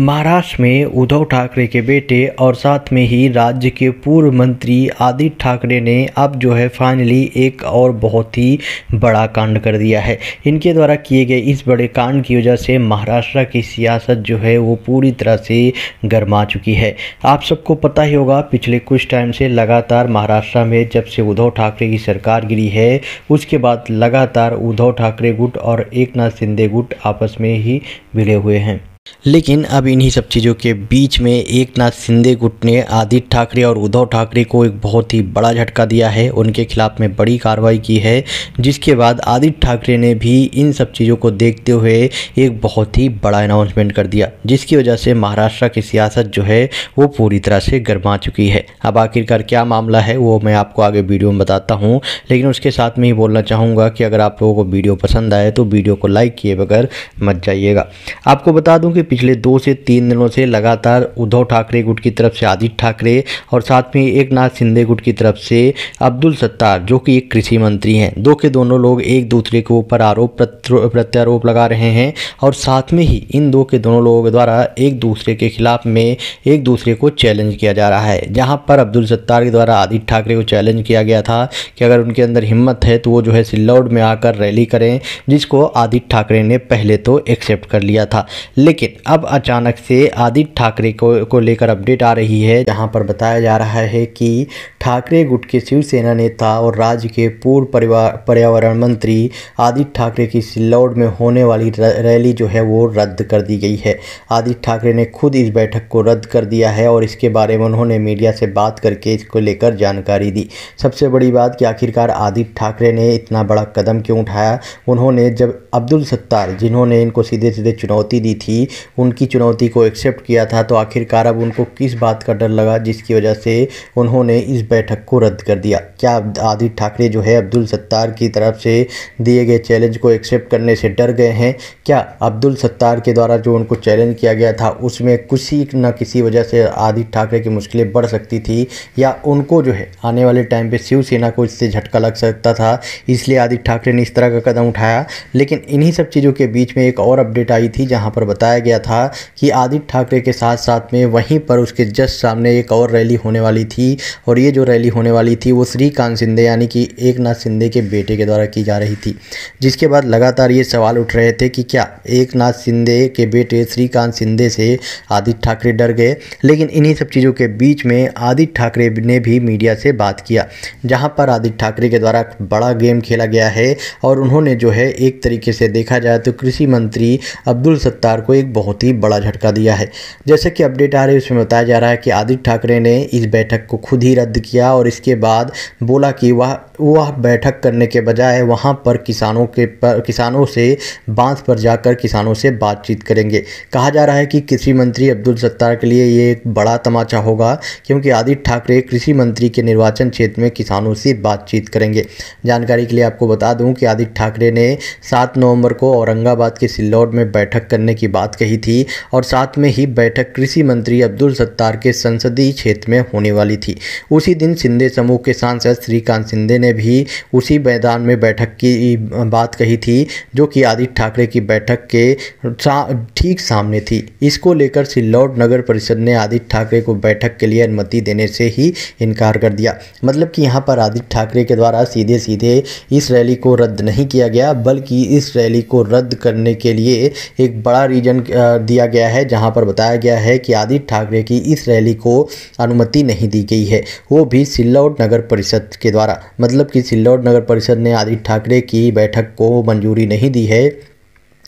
महाराष्ट्र में उद्धव ठाकरे के बेटे और साथ में ही राज्य के पूर्व मंत्री आदित्य ठाकरे ने अब जो है फाइनली एक और बहुत ही बड़ा कांड कर दिया है इनके द्वारा किए गए इस बड़े कांड की वजह से महाराष्ट्र की सियासत जो है वो पूरी तरह से गर्मा चुकी है आप सबको पता ही होगा पिछले कुछ टाइम से लगातार महाराष्ट्र में जब से उद्धव ठाकरे की सरकार गिरी है उसके बाद लगातार उद्धव ठाकरे गुट और एक नाथ शिंदे गुट आपस में ही भिड़े हुए हैं लेकिन अब इन्हीं सब चीज़ों के बीच में एक नाथ शिंदे गुट ने आदित्य ठाकरे और उद्धव ठाकरे को एक बहुत ही बड़ा झटका दिया है उनके खिलाफ में बड़ी कार्रवाई की है जिसके बाद आदित्य ठाकरे ने भी इन सब चीज़ों को देखते हुए एक बहुत ही बड़ा अनाउंसमेंट कर दिया जिसकी वजह से महाराष्ट्र की सियासत जो है वो पूरी तरह से गर्मा चुकी है अब आखिरकार क्या मामला है वो मैं आपको आगे वीडियो में बताता हूँ लेकिन उसके साथ में ही बोलना चाहूँगा कि अगर आप लोगों को वीडियो पसंद आए तो वीडियो को लाइक किए बगैर मत जाइएगा आपको बता दूँ कि पिछले दो से तीन दिनों से लगातार उद्धव ठाकरे गुट की तरफ से आदित्य ठाकरे और साथ में एक नाथ शिंदे गुट की तरफ से अब्दुल सत्तार जो कि एक कृषि मंत्री हैं दो के दोनों लोग एक दूसरे के ऊपर आरोप प्रत्यारोप लगा रहे हैं और साथ में ही इन दो के दोनों लोगों के द्वारा एक दूसरे के खिलाफ में एक दूसरे को चैलेंज किया जा रहा है जहाँ पर अब्दुल सत्तार के द्वारा आदित्य ठाकरे को चैलेंज किया गया था कि अगर उनके अंदर हिम्मत है तो वो जो है सिल्लौड़ में आकर रैली करें जिसको आदित्य ठाकरे ने पहले तो एक्सेप्ट कर लिया था लेकिन लेकिन अब अचानक से आदित्य ठाकरे को को लेकर अपडेट आ रही है जहां पर बताया जा रहा है कि ठाकरे गुट के शिवसेना नेता और राज्य के पूर्व पर्यावरण मंत्री आदित्य ठाकरे की सिल्लौड़ में होने वाली रैली जो है वो रद्द कर दी गई है आदित्य ठाकरे ने खुद इस बैठक को रद्द कर दिया है और इसके बारे में उन्होंने मीडिया से बात करके इसको लेकर जानकारी दी सबसे बड़ी बात कि आखिरकार आदित्य ठाकरे ने इतना बड़ा कदम क्यों उठाया उन्होंने जब अब्दुल सत्तार जिन्होंने इनको सीधे सीधे चुनौती दी थी उनकी चुनौती को एक्सेप्ट किया था तो आखिरकार अब उनको किस बात का डर लगा जिसकी वजह से उन्होंने इस बैठक को रद्द कर दिया क्या आदित्य ठाकरे जो है अब्दुल सत्तार की तरफ से दिए गए चैलेंज को एक्सेप्ट करने से डर गए हैं क्या अब्दुल सत्तार के द्वारा जो उनको चैलेंज किया गया था उसमें किसी न किसी वजह से आदित्य ठाकरे की मुश्किलें बढ़ सकती थी या उनको जो है आने वाले टाइम पर शिवसेना को इससे झटका लग सकता था इसलिए आदित्य ठाकरे ने इस तरह का कदम उठाया लेकिन इन्हीं सब चीज़ों के बीच में एक और अपडेट आई थी जहाँ पर बताया बताया गया था कि आदित्य ठाकरे के साथ साथ में वहीं पर उसके जस्ट सामने एक और रैली होने वाली थी और ये जो रैली होने वाली थी वो श्रीकांत शिंदे यानी कि एक नाथ शिंदे के बेटे के द्वारा की जा रही थी जिसके बाद लगातार ये सवाल उठ रहे थे कि क्या एक नाथ शिंदे के बेटे श्रीकांत शिंदे से आदित्य ठाकरे डर गए लेकिन इन्हीं सब चीज़ों के बीच में आदित्य ठाकरे ने भी मीडिया से बात किया जहां पर आदित्य ठाकरे के द्वारा बड़ा गेम खेला गया है और उन्होंने जो है एक तरीके से देखा जाए तो कृषि मंत्री अब्दुल सत्तार को एक बहुत ही बड़ा झटका दिया है जैसे कि अपडेट आ रही है उसमें बताया जा रहा है कि आदित्य ठाकरे ने इस बैठक को खुद ही रद्द किया और इसके बाद बोला कि वह वह बैठक करने के बजाय वहाँ पर किसानों के पर किसानों से बांध पर जाकर किसानों से बातचीत करेंगे कहा जा रहा है कि कृषि मंत्री अब्दुल सत्तार के लिए ये एक बड़ा तमाचा होगा क्योंकि आदित्य ठाकरे कृषि मंत्री के निर्वाचन क्षेत्र में किसानों से बातचीत करेंगे जानकारी के लिए आपको बता दूँ कि आदित्य ठाकरे ने सात नवम्बर को औरंगाबाद के सिल्लौर में बैठक करने की बात कही थी और साथ में ही बैठक कृषि मंत्री अब्दुल सत्तार के संसदीय क्षेत्र में होने वाली थी उसी दिन सिंधे समूह के सांसद श्रीकांत सिंधे ने ने भी उसी मैदान में बैठक की बात कही थी जो कि आदित्य ठाकरे की बैठक के ठीक सामने थी इसको लेकर सिल्लौड़ नगर परिषद ने आदित्य ठाकरे को बैठक के लिए अनुमति देने से ही इनकार कर दिया मतलब कि यहाँ पर आदित्य ठाकरे के द्वारा सीधे सीधे इस रैली को रद्द नहीं किया गया बल्कि इस रैली को रद्द करने के लिए एक बड़ा रीजन दिया गया है जहाँ पर बताया गया है कि आदित्य ठाकरे की इस रैली को अनुमति नहीं दी गई है वो भी सिल्लौड़ नगर परिषद के द्वारा मतलब मतलब कि सिल्लौर नगर परिषद ने आदित्य ठाकरे की बैठक को मंजूरी नहीं दी है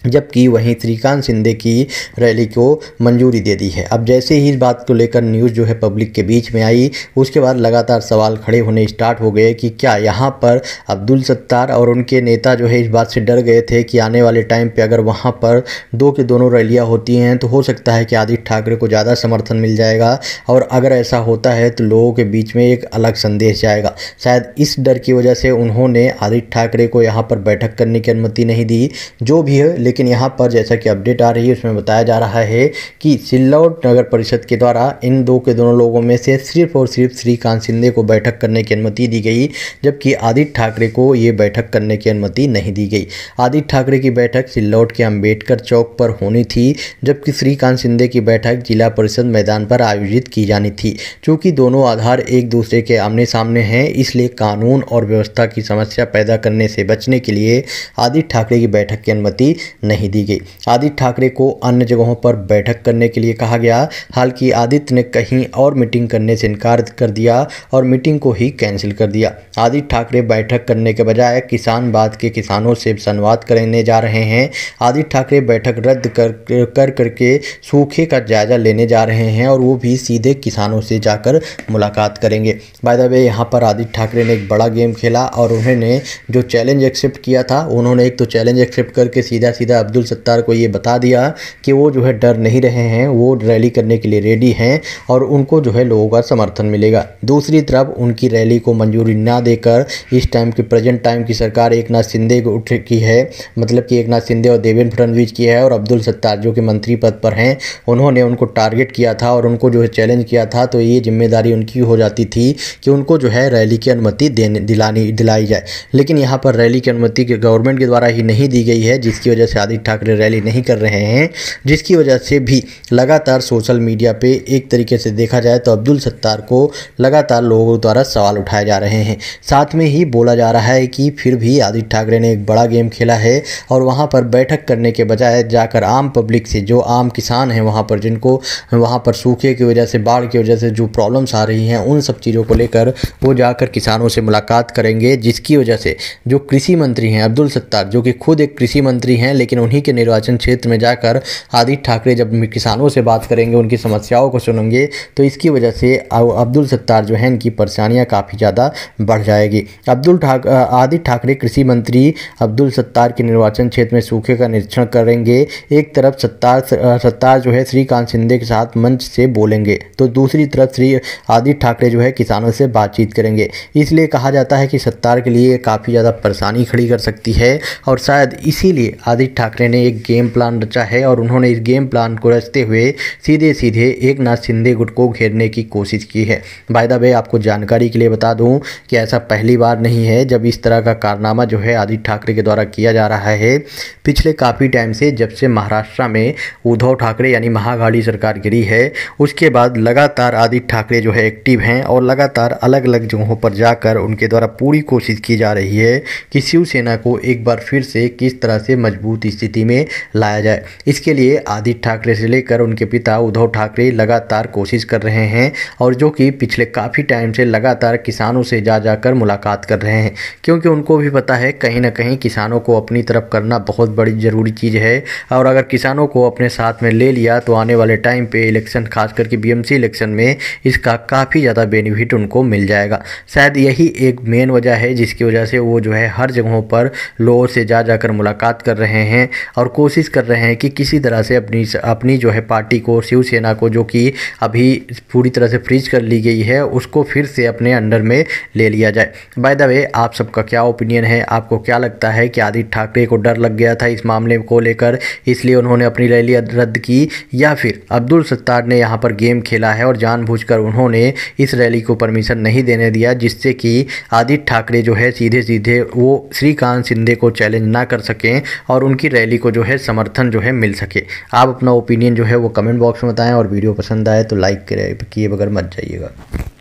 जबकि वहीं श्रीकांत शिंदे की रैली को मंजूरी दे दी है अब जैसे ही इस बात को लेकर न्यूज़ जो है पब्लिक के बीच में आई उसके बाद लगातार सवाल खड़े होने स्टार्ट हो गए कि क्या यहाँ पर अब्दुल सत्तार और उनके नेता जो है इस बात से डर गए थे कि आने वाले टाइम पे अगर वहाँ पर दो के दोनों रैलियाँ होती हैं तो हो सकता है कि आदित्य ठाकरे को ज़्यादा समर्थन मिल जाएगा और अगर ऐसा होता है तो लोगों के बीच में एक अलग संदेश जाएगा शायद इस डर की वजह से उन्होंने आदित्य ठाकरे को यहाँ पर बैठक करने की अनुमति नहीं दी जो भी है लेकिन यहाँ पर जैसा कि अपडेट आ रही है उसमें बताया जा रहा है कि सिल्लौट नगर परिषद के द्वारा इन दो के दोनों लोगों में से सिर्फ और सिर्फ श्रीकांत शिंदे को बैठक करने की अनुमति दी गई जबकि आदित्य ठाकरे को ये बैठक करने की अनुमति नहीं दी गई आदित्य ठाकरे की बैठक सिल्लौट के अम्बेडकर चौक पर होनी थी जबकि श्रीकांत शिंदे की बैठक जिला परिषद मैदान पर आयोजित की जानी थी चूँकि दोनों आधार एक दूसरे के आमने सामने हैं इसलिए कानून और व्यवस्था की समस्या पैदा करने से बचने के लिए आदित्य ठाकरे की बैठक की अनुमति नहीं दी गई आदित्य ठाकरे को अन्य जगहों पर बैठक करने के लिए कहा गया हालांकि आदित्य ने कहीं और मीटिंग करने से इनकार कर दिया और मीटिंग को ही कैंसिल कर दिया आदित्य ठाकरे बैठक करने के बजाय किसान बात के किसानों से संवाद करने जा रहे हैं आदित्य ठाकरे बैठक रद्द कर कर करके सूखे का जायजा लेने जा रहे हैं और वो भी सीधे किसानों से जाकर मुलाकात करेंगे बाय द वे यहाँ पर आदित्य ठाकरे ने एक बड़ा गेम खेला और उन्होंने जो चैलेंज एक्सेप्ट किया था उन्होंने एक तो चैलेंज एक्सेप्ट करके सीधा सीधा सीधा अब्दुल सत्तार को ये बता दिया कि वो जो है डर नहीं रहे हैं वो रैली करने के लिए रेडी हैं और उनको जो है लोगों का समर्थन मिलेगा दूसरी तरफ उनकी रैली को मंजूरी ना देकर इस टाइम की प्रेजेंट टाइम की सरकार एक नाथ सिंधे को उठ की है मतलब कि एक नाथ सिंधे और देवेंद्र फडनवीस की है और अब्दुल सत्तार जो कि मंत्री पद पर हैं उन्होंने उनको टारगेट किया था और उनको जो है चैलेंज किया था तो ये जिम्मेदारी उनकी हो जाती थी कि उनको जो है रैली की अनुमति देने दिलानी दिलाई जाए लेकिन यहाँ पर रैली की अनुमति गवर्नमेंट के द्वारा ही नहीं दी गई है जिसकी वजह से आदित्य ठाकरे रैली नहीं कर रहे हैं जिसकी वजह से भी लगातार सोशल मीडिया पे एक तरीके से देखा जाए तो अब्दुल सत्तार को लगातार लोगों द्वारा सवाल उठाए जा रहे हैं साथ में ही बोला जा रहा है कि फिर भी आदित्य ठाकरे ने एक बड़ा गेम खेला है और वहाँ पर बैठक करने के बजाय जाकर आम पब्लिक से जो आम किसान हैं वहाँ पर जिनको वहाँ पर सूखे की वजह से बाढ़ की वजह से जो प्रॉब्लम्स आ रही हैं उन सब चीज़ों को लेकर वो जाकर किसानों से मुलाकात करेंगे जिसकी वजह से जो कृषि मंत्री हैं अब्दुल सत्तार जो कि खुद एक कृषि मंत्री हैं लेकिन लेकिन उन्हीं के निर्वाचन क्षेत्र में जाकर आदित्य ठाकरे जब किसानों से बात करेंगे उनकी समस्याओं को सुनेंगे तो इसकी वजह से अब्दुल सत्तार जो है इनकी परेशानियाँ काफ़ी ज़्यादा बढ़ जाएगी अब्दुल ठाक आदित्य ठाकरे कृषि मंत्री अब्दुल सत्तार के निर्वाचन क्षेत्र में सूखे का निरीक्षण करेंगे एक तरफ सत्तार सत्तार जो है श्रीकांत शिंदे के साथ मंच से बोलेंगे तो दूसरी तरफ श्री आदित्य ठाकरे जो है किसानों से बातचीत करेंगे इसलिए कहा जाता है कि सत्तार के लिए काफ़ी ज़्यादा परेशानी खड़ी कर सकती है और शायद इसीलिए आदित्य ठाकरे ने एक गेम प्लान रचा है और उन्होंने इस गेम प्लान को रचते हुए सीधे सीधे एक नाथ शिंदे गुट को घेरने की कोशिश की है वायदा भाई आपको जानकारी के लिए बता दूं कि ऐसा पहली बार नहीं है जब इस तरह का कारनामा जो है आदित्य ठाकरे के द्वारा किया जा रहा है पिछले काफ़ी टाइम से जब से महाराष्ट्र में उद्धव ठाकरे यानी महाघाड़ी सरकार गिरी है उसके बाद लगातार आदित्य ठाकरे जो है एक्टिव हैं और लगातार अलग अलग जगहों पर जाकर उनके द्वारा पूरी कोशिश की जा रही है कि शिवसेना को एक बार फिर से किस तरह से मजबूती की स्थिति में लाया जाए इसके लिए आदित्य ठाकरे से लेकर उनके पिता उद्धव ठाकरे लगातार कोशिश कर रहे हैं और जो कि पिछले काफ़ी टाइम से लगातार किसानों से जा जाकर मुलाकात कर रहे हैं क्योंकि उनको भी पता है कहीं ना कहीं किसानों को अपनी तरफ करना बहुत बड़ी ज़रूरी चीज़ है और अगर किसानों को अपने साथ में ले लिया तो आने वाले टाइम पे इलेक्शन खास करके बीएमसी इलेक्शन में इसका काफ़ी ज़्यादा बेनिफिट उनको मिल जाएगा शायद यही एक मेन वजह है जिसकी वजह से वो जो है हर जगहों पर लोगों से जा जाकर मुलाकात कर रहे हैं हैं और कोशिश कर रहे हैं कि किसी तरह से अपनी अपनी जो है पार्टी को शिवसेना को जो कि अभी पूरी तरह से फ्रीज कर ली गई है उसको फिर से अपने अंडर में ले लिया जाए बाय द वे आप सबका क्या ओपिनियन है आपको क्या लगता है कि आदित्य ठाकरे को डर लग गया था इस मामले को लेकर इसलिए उन्होंने अपनी रैली रद्द की या फिर अब्दुल सत्तार ने यहाँ पर गेम खेला है और जानबूझकर उन्होंने इस रैली को परमिशन नहीं देने दिया जिससे कि आदित्य ठाकरे जो है सीधे सीधे वो श्रीकांत शिंदे को चैलेंज ना कर सकें और उनके उनकी रैली को जो है समर्थन जो है मिल सके आप अपना ओपिनियन जो है वो कमेंट बॉक्स में बताएं और वीडियो पसंद आए तो लाइक किए बगैर मत जाइएगा